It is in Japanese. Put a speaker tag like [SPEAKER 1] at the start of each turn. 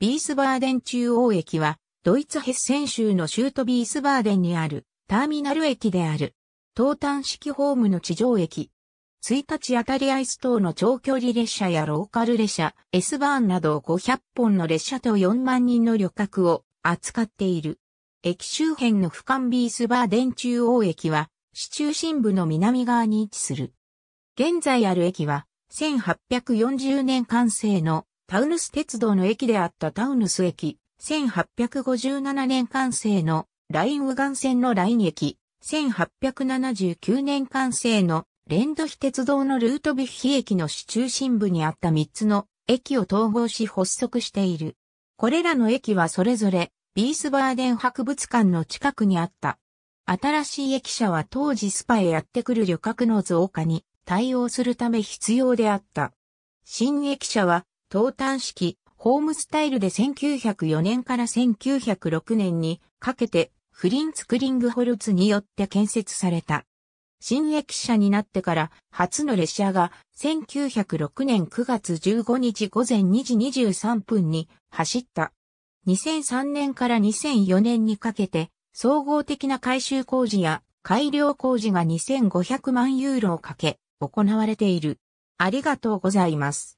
[SPEAKER 1] ビースバーデン中央駅は、ドイツヘッセ
[SPEAKER 2] ン州の州都ビースバーデンにあるターミナル駅である。東端式ホームの地上駅。1日あたりアイス等の長距離列車やローカル列車、S バーンなど500本の列車と4万人の旅客を扱っている。駅周辺の俯瞰ビースバーデン中央駅は、市中心部の南側に位置する。現在ある駅は、1840年完成のタウヌス鉄道の駅であったタウヌス駅、1857年完成のラインウガン線のライン駅、1879年完成のレンドヒ鉄道のルートビッヒ駅の市中心部にあった3つの駅を統合し発足している。これらの駅はそれぞれビースバーデン博物館の近くにあった。新しい駅舎は当時スパへやってくる旅客の増加に対応するため必要であった。新駅舎は投炭式、ホームスタイルで1904年から1906年にかけてフリンツクリングホルツによって建設された。新駅舎になってから初の列車が1906年9月15日午前2時23分に走った。2003年から2004年にかけて総合的な改修工事や改良工事が2500
[SPEAKER 1] 万ユーロをかけ行われている。ありがとうございます。